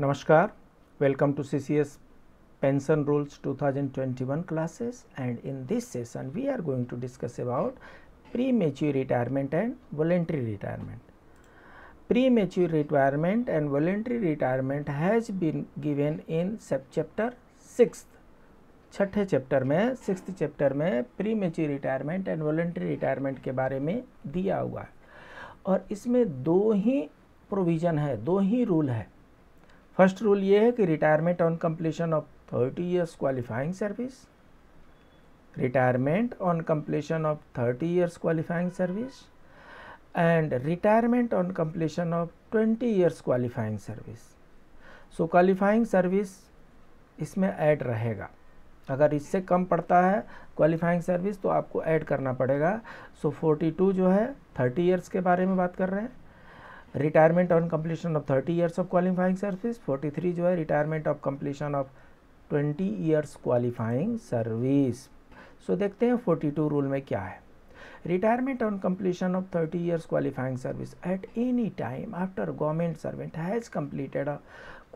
नमस्कार welcome to C C S pension rules two thousand twenty one classes and in this session we are going to discuss about premature retirement and voluntary retirement premature retirement and voluntary retirement has been given in sub chapter six छठे chapter में six chapter में premature retirement and voluntary retirement के बारे में दिया हुआ है और इसमें दो ही प्रोविजन है दो ही रूल है फर्स्ट रूल ये है कि retirement on completion of thirty years qualifying service retirement on completion of thirty years qualifying service and retirement on completion of twenty years qualifying service so qualifying service इसमें add रहेगा अगर इससे कम पड़ता है qualifying service तो आपको add करना पड़ेगा सो so, 42 जो है 30 इयर्स के बारे में बात कर रहे हैं retirement on completion of thirty years of qualifying service forty three जो है retirement of completion of twenty years qualifying service so देखते हैं फोर्टी टू रूल में क्या है retirement on completion of thirty years qualifying service at any time after government servant has completed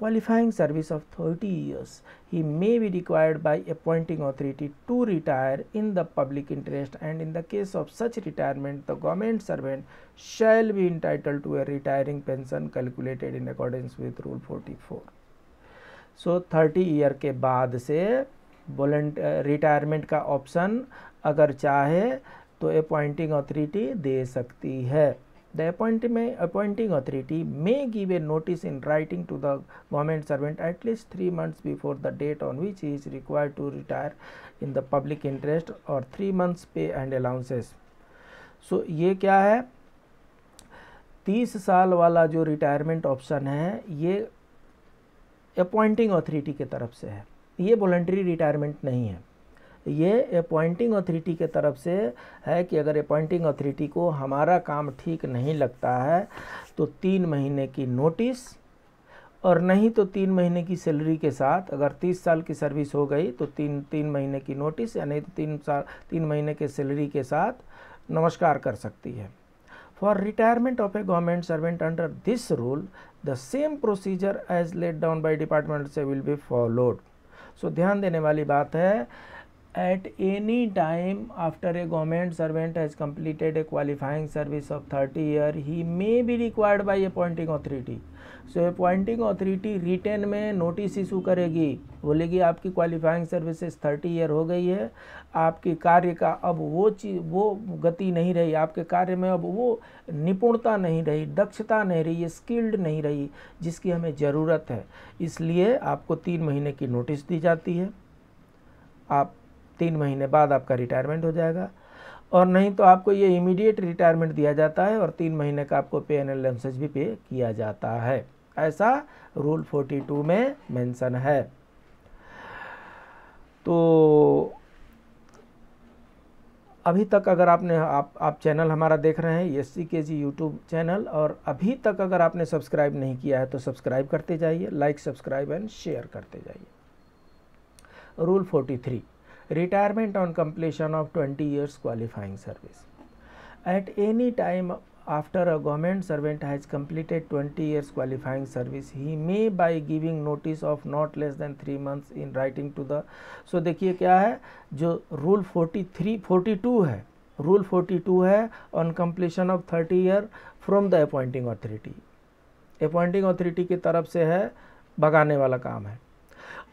qualifying service of 30 years. He may be required by appointing authority to retire in the public interest and in the case of such retirement the government servant shall be entitled to a retiring pension calculated in accordance with rule 44. so 30 year ke baad se volunteer uh, retirement ka option agar chahe to appointing authority de sakti hai The appointing authority may give a notice in writing to the government servant at least 3 months before the date on which he is required to retire in the public interest or 3 months pay and allowances. so, ye kya hai 30 saal wala jo retirement option hai ye appointing authority के taraf se hai ये वॉल्ट्री retirement नहीं है ये appointing authority के तरफ से है कि अगर अपॉइंटिंग अथॉरिटी को हमारा काम ठीक नहीं लगता है तो तीन महीने की नोटिस और नहीं तो तीन महीने की सैलरी के साथ अगर तीस साल की सर्विस हो गई तो तीन तीन महीने की नोटिस या नहीं तो तीन साल तीन महीने के सैलरी के साथ नमस्कार कर सकती है for retirement of a government servant under this rule the same procedure as laid down by department से विल बी फॉलोड सो ध्यान देने वाली बात है at any time after a government servant has completed a qualifying service of thirty year he may be required by appointing authority so appointing authority written में notice issue करेगी बोलेगी आपकी qualifying services thirty year हो गई है आपके कार्य का अब वो चीज़ वो गति नहीं रही आपके कार्य में अब वो निपुणता नहीं रही दक्षता नहीं रही स्किल्ड नहीं रही जिसकी हमें ज़रूरत है इसलिए आपको तीन महीने की नोटिस दी जाती है आप तीन महीने बाद आपका रिटायरमेंट हो जाएगा और नहीं तो आपको ये इमीडिएट रिटायरमेंट दिया जाता है और तीन महीने का आपको पे एन एलेंसेज भी पे किया जाता है ऐसा रूल 42 में मेंशन है तो अभी तक अगर आपने आप आप चैनल हमारा देख रहे हैं एस सी के जी यूट्यूब चैनल और अभी तक अगर आपने सब्सक्राइब नहीं किया है तो सब्सक्राइब करते जाइए लाइक सब्सक्राइब एंड शेयर करते जाइए rule 43 retirement on completion of 20 years qualifying service at any time after a government servant has completed 20 years qualifying service he may by giving notice of not less than 3 months in writing to the so देखिए क्या है जो rule 43 42 है rule 42 है on completion of 30 year from the appointing authority appointing authority की तरफ से है भगाने वाला काम है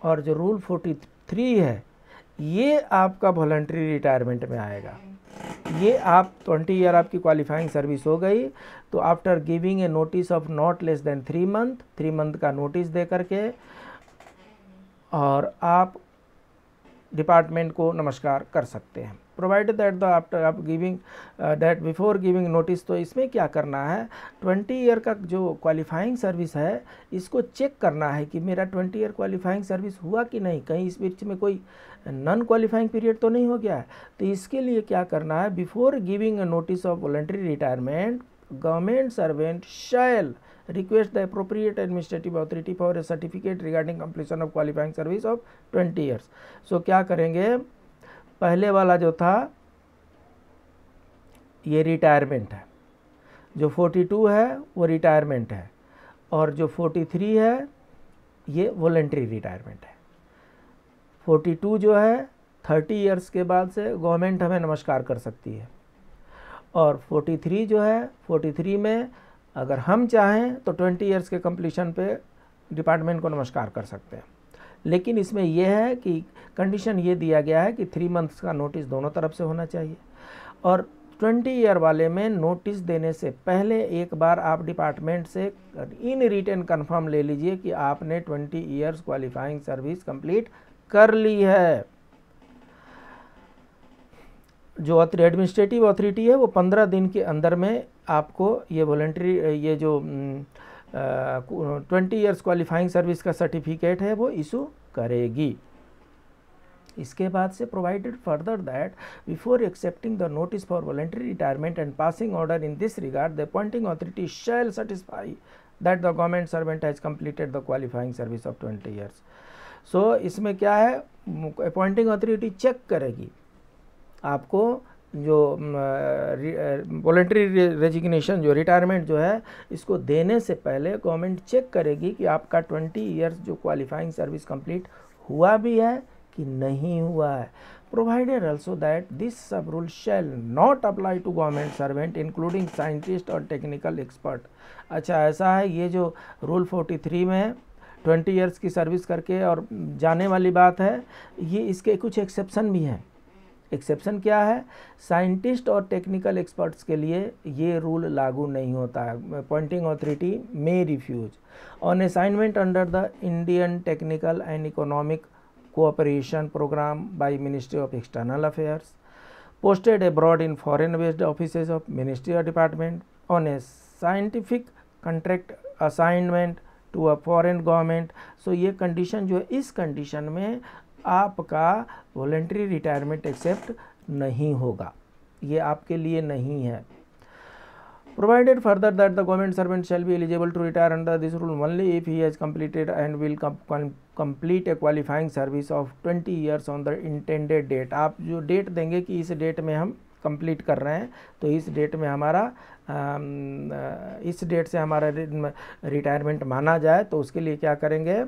और जो रूल 43 है ये आपका वॉलंट्री रिटायरमेंट में आएगा ये आप 20 ईयर आपकी क्वालिफाइंग सर्विस हो गई तो after giving a notice of not less than three month three month का नोटिस दे करके और आप डिपार्टमेंट को नमस्कार कर सकते हैं प्रोवाइड दैट द आफ्टर आप giving that before giving notice तो इसमें क्या करना है ट्वेंटी ईयर का जो क्वालिफाइंग सर्विस है इसको चेक करना है कि मेरा ट्वेंटी ईयर क्वालिफाइंग सर्विस हुआ कि नहीं कहीं इस बीच में कोई नॉन क्वालिफाइंग पीरियड तो नहीं हो गया तो इसके लिए क्या करना है before giving a notice of voluntary retirement government servant shall request the appropriate administrative authority for a certificate regarding completion of qualifying service of twenty years so क्या करेंगे पहले वाला जो था ये रिटायरमेंट है जो 42 है वो रिटायरमेंट है और जो 43 है ये वॉलेंट्री रिटायरमेंट है 42 जो है 30 इयर्स के बाद से गवर्नमेंट हमें नमस्कार कर सकती है और 43 जो है 43 में अगर हम चाहें तो 20 इयर्स के कम्प्लीशन पे डिपार्टमेंट को नमस्कार कर सकते हैं लेकिन इसमें यह है कि कंडीशन ये दिया गया है कि थ्री मंथ्स का नोटिस दोनों तरफ से होना चाहिए और ट्वेंटी ईयर वाले में नोटिस देने से पहले एक बार आप डिपार्टमेंट से इन रिटर्न कंफर्म ले लीजिए कि आपने twenty years qualifying service complete कर ली है जो एडमिनिस्ट्रेटिव अथॉरिटी है वो पंद्रह दिन के अंदर में आपको ये वॉलंट्री ये जो ट्वेंटी इयर्स क्वालिफाइंग सर्विस का सर्टिफिकेट है वो इशू करेगी इसके बाद से provided further that before accepting the notice for voluntary retirement and passing order in this regard the appointing authority shall satisfy that the government servant has completed the qualifying service of twenty years so so, इसमें क्या है appointing authority check करेगी आपको जो voluntary resignation जो retirement जो है इसको देने से पहले गवर्नमेंट चेक करेगी कि आपका ट्वेंटी ईयर्स जो क्वालिफाइंग सर्विस कंप्लीट हुआ भी है कि नहीं हुआ है provided also that this sub rule shall not apply to government servant including scientist और टेक्निकल एक्सपर्ट अच्छा ऐसा है ये जो रूल 43 में ट्वेंटी इयर्स की सर्विस करके और जाने वाली बात है ये इसके कुछ एक्सेप्शन भी हैं एक्सेप्शन क्या है साइंटिस्ट और टेक्निकल एक्सपर्ट्स के लिए ये रूल लागू नहीं होता है appointing authority may refuse on assignment under the Indian technical and economic cooperation programme by ministry of external affairs posted abroad in foreign based office of ministry of department on a scientific contract assignment to a foreign government so ये condition जो है इस condition में आपका voluntary retirement accept नहीं होगा ये आपके लिए नहीं है provided further that the government servant shall be eligible to retire under this rule only if he has completed and will complete a qualifying service of 20 years on the intended date आप जो date देंगे कि इस date में हम complete कर रहे हैं तो इस डेट में हमारा इस डेट से हमारा रिटायरमेंट माना जाए तो उसके लिए क्या करेंगे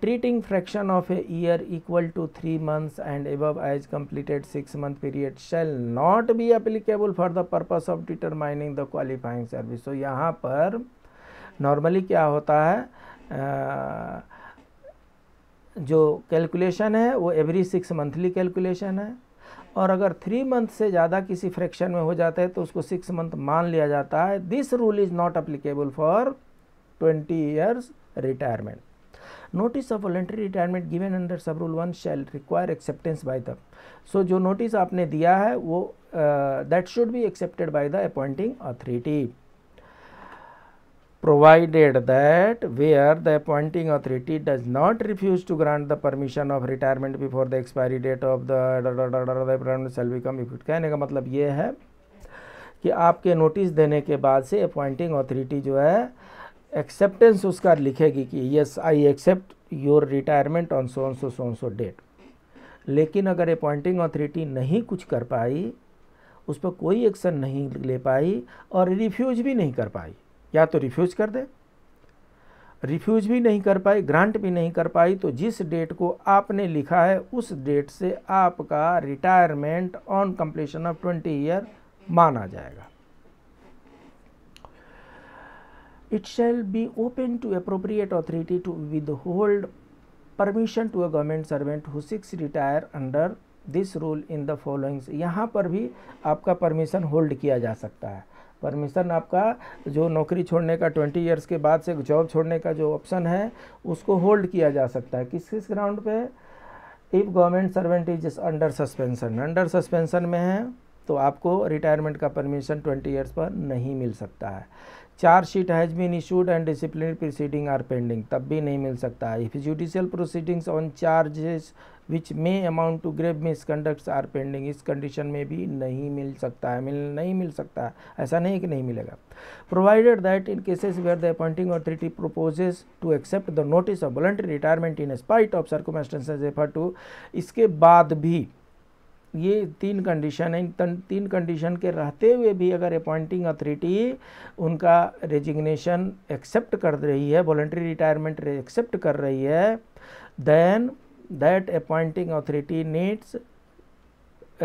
treating fraction of a year equal to three months and above as completed six month period shall not be applicable for the purpose of determining the qualifying service तो यहाँ पर नॉर्मली क्या होता है जो कैलकुलेशन है वो एवरी सिक्स मंथली कैलकुलेशन है और अगर थ्री मंथ से ज़्यादा किसी फ्रैक्शन में हो जाता है तो उसको सिक्स मंथ मान लिया जाता है this rule is not applicable for twenty years retirement notice of voluntary retirement given under sub rule one shall require acceptance by the so जो नोटिस आपने दिया है वो that should be accepted by the appointing authority provided that where the appointing authority does not refuse to grant the permission of retirement before the expiry date of the appointment shall become effective कहने का मतलब ये है कि आपके notice देने के बाद से अपॉइंटिंग अथॉरिटी जो है एक्सेप्टेंस उसका लिखेगी कि yes I accept your retirement on so so so so date लेकिन अगर अपॉइंटिंग अथॉरिटी नहीं कुछ कर पाई उस पर कोई एक्शन नहीं ले पाई और रिफ्यूज भी नहीं कर पाई या तो रिफ्यूज कर दे रिफ्यूज भी नहीं कर पाई ग्रांट भी नहीं कर पाई तो जिस डेट को आपने लिखा है उस डेट से आपका retirement on completion of twenty year माना जाएगा it shall be open to appropriate authority to withhold permission to a government servant who seeks retire under this rule in the followings यहाँ पर भी आपका permission hold किया जा सकता है परमिशन आपका जो नौकरी छोड़ने का ट्वेंटी ईयर्स के बाद से जॉब छोड़ने का जो ऑप्शन है उसको होल्ड किया जा सकता है किस किस ग्राउंड पे if government servant is under suspension under suspension में है तो आपको रिटायरमेंट का परमिशन ट्वेंटी ईयर्स पर नहीं मिल सकता है charge sheet has been issued and discipline proceeding are pending तब भी नहीं मिल सकता है if judicial proceedings on charges which may amount to grave misconducts are pending इस कंडीशन में भी नहीं मिल सकता है मिल नहीं मिल सकता है ऐसा नहीं कि नहीं मिलेगा provided that in cases where the appointing authority proposes to accept the notice of voluntary retirement in spite of circumstances refer to इसके बाद भी ये तीन कंडीशन है इन तीन कंडीशन के रहते हुए भी अगर अपॉइंटिंग अथॉरिटी उनका रेजिग्नेशन एक्सेप्ट कर रही है वॉलेंट्री रिटायरमेंट एक्सेप्ट कर रही है then that appointing authority needs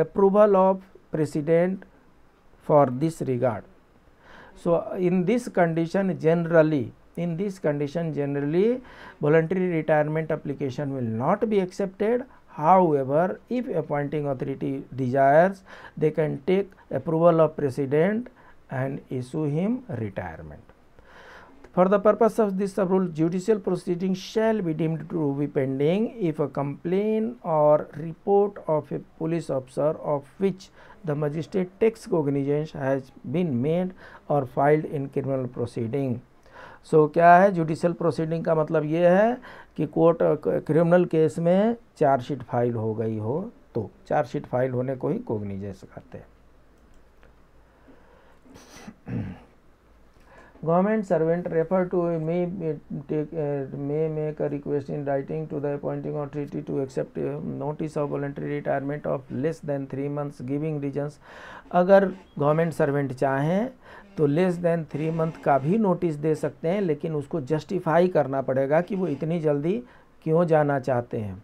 approval of president for this regard so in this condition generally in this condition generally voluntary retirement application will not be accepted However, if appointing authority desires, they can take approval of president and issue him retirement. For the purpose of this rule, judicial proceeding shall be deemed to be pending if a complaint or report of a police officer of which the magistrate takes cognizance has been made or filed in criminal proceeding. So so, क्या है judicial proceeding का मतलब ये है कि court criminal case में chargesheet file हो गई हो तो चार्जशीट फाइल होने को ही कोग्निजेंस कहते हैं government servant refer to may may make a request in writing to the appointing authority to accept notice of voluntary retirement of less than three months giving reasons अगर government servant चाहें तो less than three month का भी notice दे सकते हैं लेकिन उसको justify करना पड़ेगा कि वो इतनी जल्दी क्यों जाना चाहते हैं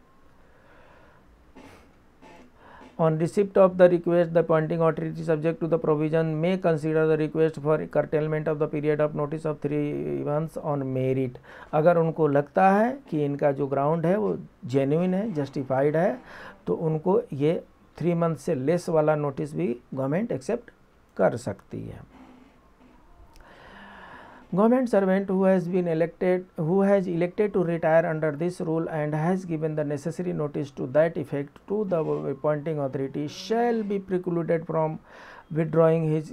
on receipt of the request the appointing authority subject to the provision may consider the request for curtailment of the period of notice of three months on merit अगर उनको लगता है कि इनका जो ग्राउंड है वो जेन्यून है जस्टिफाइड है तो उनको ये थ्री मंथ से लेस वाला नोटिस भी गवर्नमेंट एक्सेप्ट कर सकती है government servant who has been elected who has elected to retire under this rule and has given the necessary notice to that effect to the appointing authority shall be precluded from withdrawing his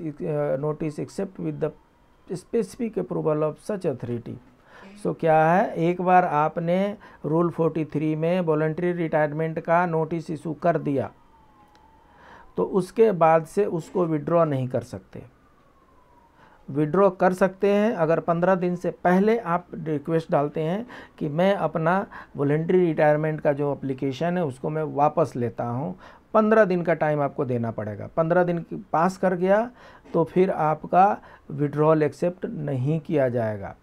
notice except with the specific approval of such authority so क्या है एक बार आपने rule 43 में voluntary retirement का notice issue कर दिया तो उसके बाद से उसको विड्रॉ नहीं कर सकते विड्रॉ कर सकते हैं अगर पंद्रह दिन से पहले आप रिक्वेस्ट डालते हैं कि मैं अपना वॉलेंट्री रिटायरमेंट का जो अप्लीकेशन है उसको मैं वापस लेता हूँ पंद्रह दिन का टाइम आपको देना पड़ेगा पंद्रह दिन पास कर गया तो फिर आपका विड्रॉल एक्सेप्ट नहीं किया जाएगा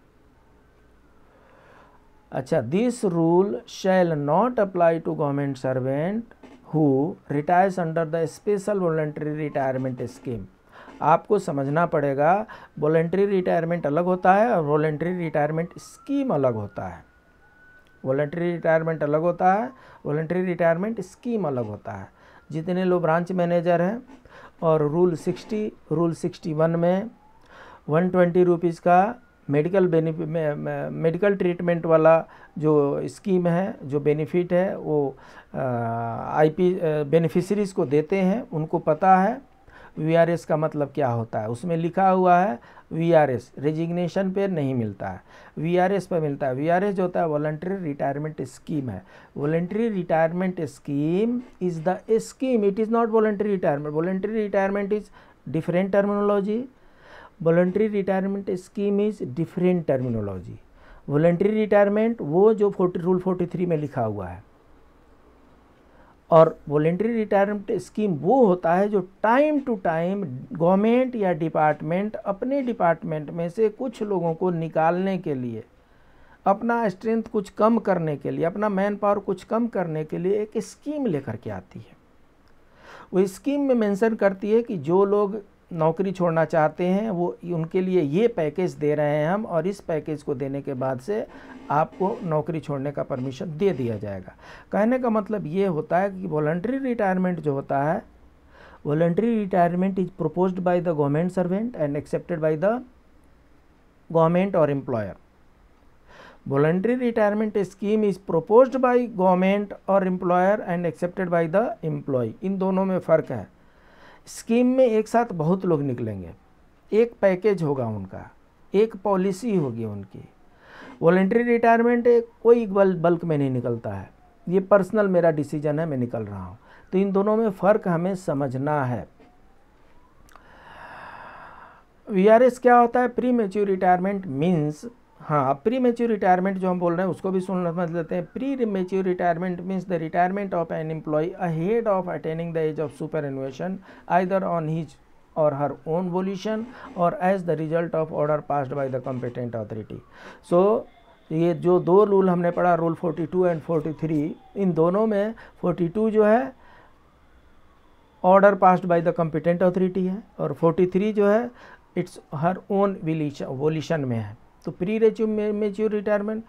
अच्छा this rule shall not apply to government servant who retires under the special voluntary retirement scheme आपको समझना पड़ेगा वॉलेंट्री रिटायरमेंट अलग होता है और वॉलेंट्री रिटायरमेंट स्कीम अलग होता है वॉलेंट्री रिटायरमेंट अलग होता है वॉलेंट्री रिटायरमेंट स्कीम अलग होता है जितने लोग ब्रांच मैनेजर हैं और rule sixty rule sixty one में वन ट्वेंटी रुपीज़ का मेडिकल बेनिफि मेडिकल ट्रीटमेंट वाला जो स्कीम है जो बेनिफिट है वो आईपी बेनिफिशरीज़ को देते हैं उनको पता है वी का मतलब क्या होता है उसमें लिखा हुआ है वी आर एस रेजिग्नेशन पे नहीं मिलता है वी आर एस पर मिलता है वी आर एस जो होता है वॉल्ट्री रिटायरमेंट स्कीम है voluntary retirement scheme is the scheme it is not voluntary retirement voluntary retirement is different terminology voluntary retirement scheme is different terminology voluntary retirement वो जो forty rule forty three में लिखा हुआ है और voluntary retirement scheme वो होता है जो टाइम टू टाइम गवर्नमेंट या डिपार्टमेंट अपने डिपार्टमेंट में से कुछ लोगों को निकालने के लिए अपना स्ट्रेंथ कुछ कम करने के लिए अपना मैन पावर कुछ कम करने के लिए एक स्कीम लेकर के आती है वो स्कीम में मेंशन करती है कि जो लोग नौकरी छोड़ना चाहते हैं वो उनके लिए ये पैकेज दे रहे हैं हम और इस पैकेज को देने के बाद से आपको नौकरी छोड़ने का परमिशन दे दिया जाएगा कहने का मतलब ये होता है कि वॉलन्ट्री रिटायरमेंट जो होता है voluntary retirement is propose by the government servant and accepted by the government और employer voluntary retirement scheme is propose by government और employer and accepted by the employee इन दोनों में फ़र्क है स्कीम में एक साथ बहुत लोग निकलेंगे एक पैकेज होगा उनका एक पॉलिसी होगी उनकी वॉलेंट्री रिटायरमेंट कोई बल बल्क में नहीं निकलता है ये पर्सनल मेरा डिसीजन है मैं निकल रहा हूँ तो इन दोनों में फ़र्क हमें समझना है वी आर एस क्या होता है प्री मेच्योर रिटायरमेंट मीन्स हाँ प्री मेच्योर रिटायरमेंट जो हम बोल रहे हैं उसको भी सुन समझ लेते हैं premature retirement means the retirement of an employee ahead of attaining the age of superannuation either on his or her own volition or as the result of order passed by the competent authority so ये जो दो rule हमने पढ़ा rule 42 and 43 इन दोनों में 42 जो है order passed by the competent authority है और 43 जो है इट्स हर ओन विलीशन में है तो premature retirement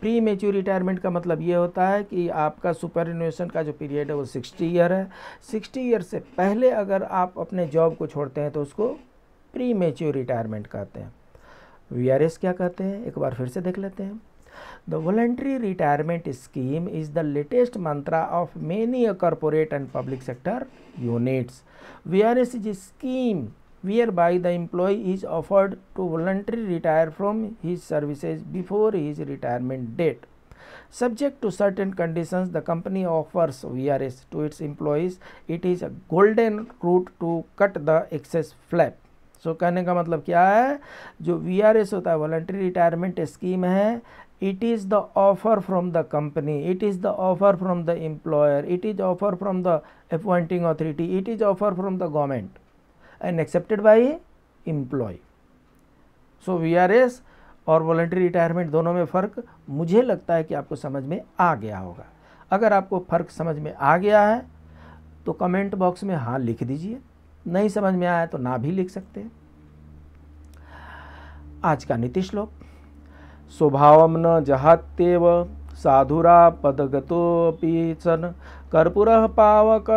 premature retirement का मतलब ये होता है कि आपका सुपर इन्वेशन का जो पीरियड है वो सिक्सटी ईयर है सिक्सटी ईयर से पहले अगर आप अपने जॉब को छोड़ते हैं तो उसको प्री मेच्योर रिटायरमेंट कहते हैं वी क्या कहते हैं एक बार फिर से देख लेते हैं the retirement scheme is the latest mantra of many a corporate and public sector units V R S is scheme whereby the employee is offered to voluntarily retire from his services before his retirement date. Subject to certain conditions, the company offers VRS to its employees. It is a golden route to cut the excess flap. So so, कहने का मतलब क्या है जो we R S होता है voluntary retirement scheme है it is the offer from the company it is the offer from the employer it is offer from the appointing authority it is offer from the government and accepted by employee so VRS और voluntary retirement दोनों में फ़र्क मुझे लगता है कि आपको समझ में आ गया होगा अगर आपको फ़र्क समझ में आ गया है तो कमेंट बॉक्स में हाँ लिख दीजिए नहीं समझ में आया तो ना भी लिख सकते हैं आज का नीति श्लोक स्वभाव न व साधुरा साधुरापदगतोऽपि सन कर्पूर पावक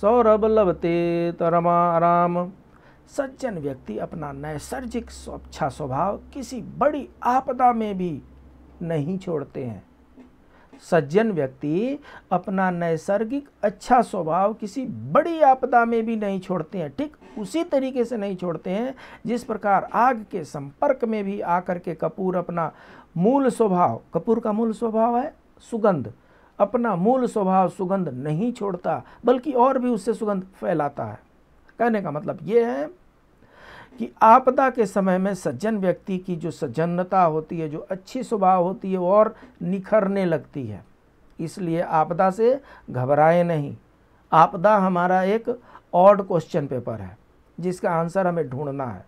सौरभ लभते तरमाराम सज्जन व्यक्ति अपना नैसर्गिक स्वच्छा स्वभाव किसी बड़ी आपदा में भी नहीं छोड़ते हैं सज्जन व्यक्ति अपना नैसर्गिक अच्छा स्वभाव किसी बड़ी आपदा में भी नहीं छोड़ते हैं ठीक उसी तरीके से नहीं छोड़ते हैं जिस प्रकार आग के संपर्क में भी आकर के कपूर अपना मूल स्वभाव कपूर का मूल स्वभाव है सुगंध अपना मूल स्वभाव सुगंध नहीं छोड़ता बल्कि और भी उससे सुगंध फैलाता है कहने का मतलब ये है कि आपदा के समय में सज्जन व्यक्ति की जो सज्जनता होती है जो अच्छी स्वभाव होती है वो और निखरने लगती है इसलिए आपदा से घबराए नहीं आपदा हमारा एक ऑड क्वेश्चन पेपर है जिसका आंसर हमें ढूंढना है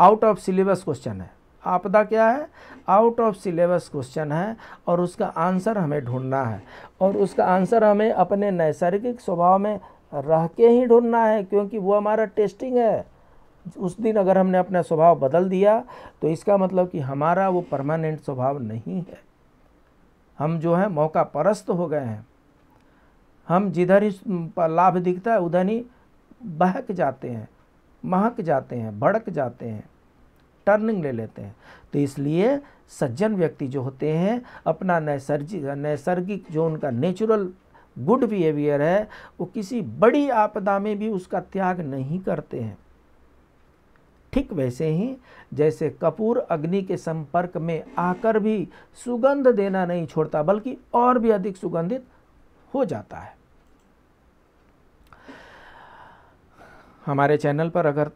आउट ऑफ सिलेबस क्वेश्चन है आपदा क्या है आउट ऑफ सिलेबस क्वेश्चन है और उसका आंसर हमें ढूंढना है और उसका आंसर हमें अपने नैसर्गिक स्वभाव में रह के ही ढूंढना है क्योंकि वो हमारा टेस्टिंग है उस दिन अगर हमने अपना स्वभाव बदल दिया तो इसका मतलब कि हमारा वो परमानेंट स्वभाव नहीं है हम जो है मौका परस्त हो गए हैं हम जिधर ही लाभ दिखता है उधर ही बहक जाते हैं महक जाते हैं भड़क जाते हैं टर्निंग ले लेते हैं तो इसलिए सज्जन व्यक्ति जो होते हैं अपना नैसर्गिक नैसर्गिक जो उनका नेचुरल गुड बिहेवियर है वो किसी बड़ी आपदा में भी उसका त्याग नहीं करते हैं ठीक वैसे ही जैसे कपूर अग्नि के संपर्क में आकर भी सुगंध देना नहीं छोड़ता बल्कि और भी अधिक सुगंधित हो जाता है हमारे चैनल पर अगर